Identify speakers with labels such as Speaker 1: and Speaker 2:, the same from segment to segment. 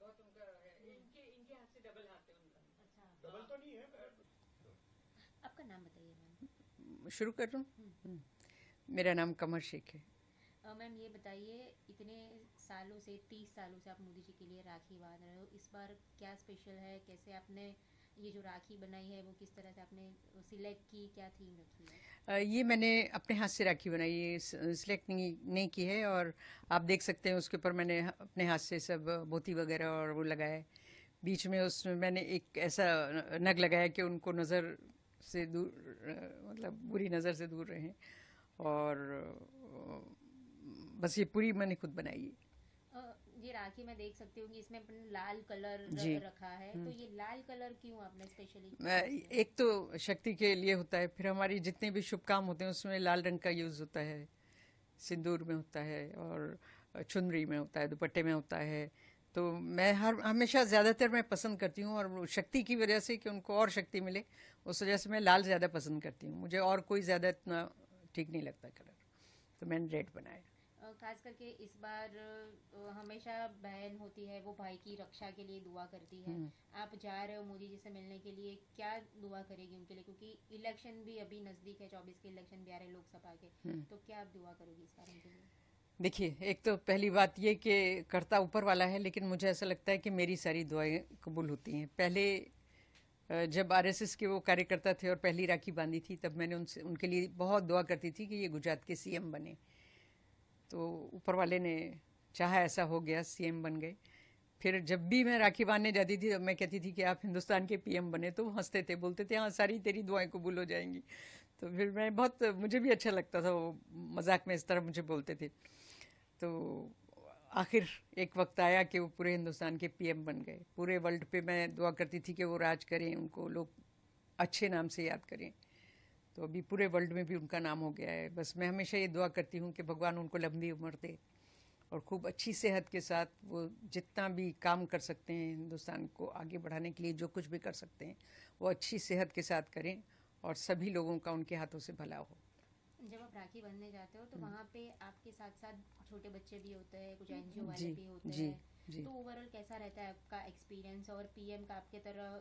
Speaker 1: बहुत उनका इनके इनके हाथ से डबल हाथ है उनका अच्छा डबल तो नहीं है
Speaker 2: आपका नाम बताइए
Speaker 1: मैम शुरू कर रहा हम्म। मेरा नाम कमर शेख है
Speaker 2: मैम ये बताइए इतने सालों से तीस सालों से आप मोदी जी के लिए राखी बांध रहे हो इस बार क्या स्पेशल है कैसे आपने ये जो राखी बनाई है वो किस तरह से आपने सिलेक्ट की क्या थीम रखी
Speaker 1: है ये मैंने अपने हाथ से राखी बनाई है सिलेक्ट नहीं, नहीं की है और आप देख सकते हैं उसके ऊपर मैंने अपने हाथ से सब मोती वगैरह और वो लगाया बीच में उसमें मैंने एक ऐसा नग लगाया कि उनको नज़र से दूर मतलब बुरी नज़र से दूर रहें और बस ये पूरी मैंने खुद बनाई
Speaker 2: है ये राखी मैं देख सकती हूँ इसमें लाल कलर रखा है हम्म। तो ये लाल कलर क्यों
Speaker 1: आपने स्पेशली एक तो शक्ति के लिए होता है फिर हमारी जितने भी शुभ काम होते हैं उसमें लाल रंग का यूज होता है सिंदूर में होता है और चुनरी में होता है दुपट्टे में होता है तो मैं हर हमेशा ज़्यादातर मैं पसंद करती हूँ और शक्ति की वजह से कि उनको और शक्ति मिले उस वजह से मैं लाल ज़्यादा पसंद करती हूँ मुझे और कोई ज़्यादा इतना ठीक नहीं लगता कलर तो मैंने रेड बनाया
Speaker 2: खास करके इस बार हमेशा बहन होती है वो भाई की रक्षा के लिए दुआ करती है हम्म। आप जा रहे हो मोदी जी से मिलने के लिए क्या दुआ करेगी उनके लिए क्योंकि इलेक्शन भी अभी नजदीक है चौबीस के इलेक्शन भी आ रहे लोकसभा के हम्म। तो क्या आप दुआ करोगी इस बार उनके लिए
Speaker 1: देखिए एक तो पहली बात ये कि कर्ता ऊपर वाला है लेकिन मुझे ऐसा लगता है कि मेरी सारी दुआएं कबूल होती हैं पहले जब आरएसएस के वो कार्यकर्ता थे और पहली राखी बांधी थी तब मैंने उनसे उनके लिए बहुत दुआ करती थी कि ये गुजरात के सीएम बने तो ऊपर वाले ने चाहा ऐसा हो गया सीएम बन गए फिर जब भी मैं राखी बांधने जाती थी मैं कहती थी कि आप हिंदुस्तान के पीएम बने तो हंसते थे बोलते थे हाँ सारी तेरी दुआएं कबूल हो जाएंगी तो फिर मैं बहुत मुझे भी अच्छा लगता था वो मजाक में इस तरह मुझे बोलते थे तो आखिर एक वक्त आया कि वो पूरे हिंदुस्तान के पीएम बन गए पूरे वर्ल्ड पे मैं दुआ करती थी कि वो राज करें उनको लोग अच्छे नाम से याद करें तो अभी पूरे वर्ल्ड में भी उनका नाम हो गया है बस मैं हमेशा ये दुआ करती हूँ कि भगवान उनको लंबी उम्र दे और खूब अच्छी सेहत के साथ वो जितना भी काम कर सकते हैं हिंदुस्तान को आगे बढ़ाने के लिए जो कुछ भी कर सकते हैं वो अच्छी सेहत के साथ करें और सभी लोगों का उनके हाथों से भला हो
Speaker 2: जब आप राखी बांधने जाते हो तो हम्म। वहाँ पे आपके साथ साथ छोटे बच्चे भी होते हैं कुछ एनजीओ वाले भी होते जी, हैं जी, तो ओवरऑल कैसा रहता है आपका एक्सपीरियंस और पीएम का आपके तरह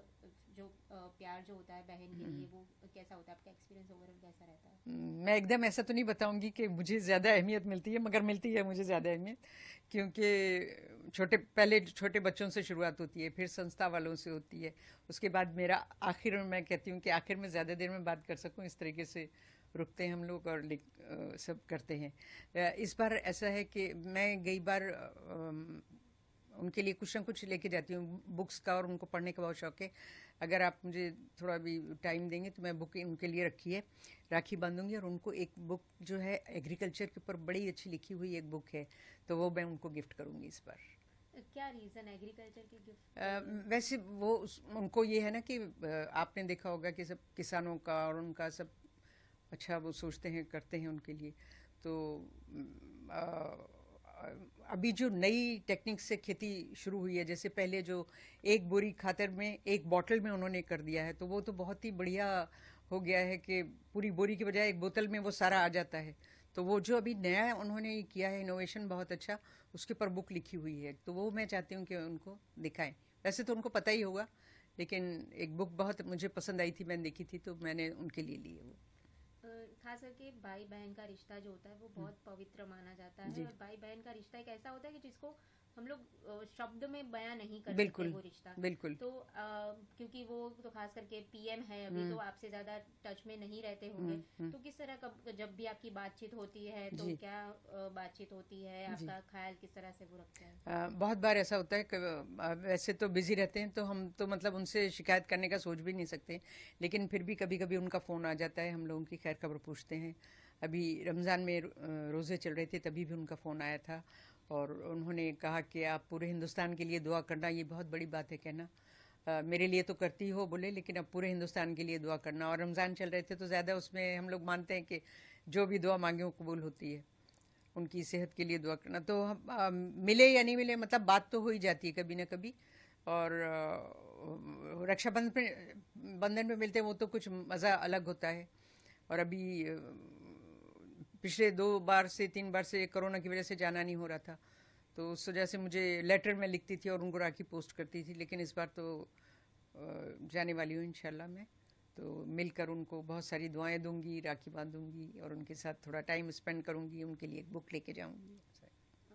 Speaker 2: जो प्यार जो होता है बहन के लिए हम्म। वो कैसा होता है आपका एक्सपीरियंस ओवरऑल कैसा रहता है
Speaker 1: हम्म, मैं एकदम ऐसा तो नहीं बताऊंगी कि मुझे ज़्यादा अहमियत मिलती है मगर मिलती है मुझे ज़्यादा अहमियत क्योंकि छोटे पहले छोटे बच्चों से शुरुआत होती है फिर संस्था वालों से होती है उसके बाद मेरा आखिर में मैं कहती हूँ कि आखिर में ज़्यादा देर में बात कर सकूँ इस तरीके से रुकते हैं हम लोग और लिख सब करते हैं इस बार ऐसा है कि मैं गई बार उनके लिए कुछ ना कुछ लेके जाती हूँ बुक्स का और उनको पढ़ने का बहुत शौक है अगर आप मुझे थोड़ा भी टाइम देंगे तो मैं बुक उनके लिए रखी है राखी बांधूंगी और उनको एक बुक जो है एग्रीकल्चर के ऊपर बड़ी अच्छी लिखी हुई एक बुक है तो वो मैं उनको गिफ्ट करूँगी इस बार
Speaker 2: क्या रीजन एग्रीकल्चर की
Speaker 1: गिफ्ट वैसे वो उनको ये है ना कि आपने देखा होगा कि सब किसानों का और उनका सब अच्छा वो सोचते हैं करते हैं उनके लिए तो आ, अभी जो नई टेक्निक से खेती शुरू हुई है जैसे पहले जो एक बोरी खातर में एक बॉटल में उन्होंने कर दिया है तो वो तो बहुत ही बढ़िया हो गया है कि पूरी बोरी के बजाय एक बोतल में वो सारा आ जाता है तो वो जो अभी नया उन्होंने किया है इनोवेशन बहुत अच्छा उसके ऊपर बुक लिखी हुई है तो वो मैं चाहती हूँ कि उनको दिखाएं वैसे तो उनको पता ही होगा लेकिन एक बुक बहुत मुझे पसंद आई थी मैंने देखी थी तो मैंने उनके लिए ली है वो
Speaker 2: खास करके भाई बहन का रिश्ता जो होता है वो हम्म। बहुत पवित्र माना जाता है और भाई बहन का रिश्ता एक ऐसा होता है कि जिसको हम लोग शब्द में बयां नहीं कर बिल्कुल, सकते वो रिश्ता बिल्कुल तो आ, क्योंकि वो तो खास करके पीएम है अभी हम्म। तो आपसे ज्यादा टच में नहीं रहते होंगे हम्म, हम्म। तो किस तरह कब जब भी आपकी बातचीत होती है तो क्या बातचीत होती है आपका ख्याल किस तरह से वो रखते
Speaker 1: हैं बहुत बार ऐसा होता है कि वैसे तो बिजी रहते हैं तो हम तो मतलब उनसे शिकायत करने का सोच भी नहीं सकते लेकिन फिर भी कभी कभी उनका फोन आ जाता है हम लोगों की खैर खबर पूछते हैं अभी रमज़ान में रोज़े चल रहे थे तभी भी उनका फ़ोन आया था और उन्होंने कहा कि आप पूरे हिंदुस्तान के लिए दुआ करना ये बहुत बड़ी बात है कहना आ, मेरे लिए तो करती हो बोले लेकिन अब पूरे हिंदुस्तान के लिए दुआ करना और रमज़ान चल रहे थे तो ज़्यादा उसमें हम लोग मानते हैं कि जो भी दुआ मांगे वो कबूल होती है उनकी सेहत के लिए दुआ करना तो हम आ, मिले या नहीं मिले मतलब बात तो हो ही जाती है कभी ना कभी और रक्षाबंधन बंधन में मिलते हैं वो तो कुछ मज़ा अलग होता है और अभी पिछले दो बार से तीन बार से कोरोना की वजह से जाना नहीं हो रहा था तो उस वजह से मुझे लेटर में लिखती थी और उनको राखी पोस्ट करती थी लेकिन इस बार तो जाने वाली हूँ इनशाला मैं तो मिलकर उनको बहुत सारी दुआएं दूंगी राखी बांधूंगी और उनके साथ थोड़ा टाइम स्पेंड करूंगी उनके लिए एक बुक लेके जाऊंगी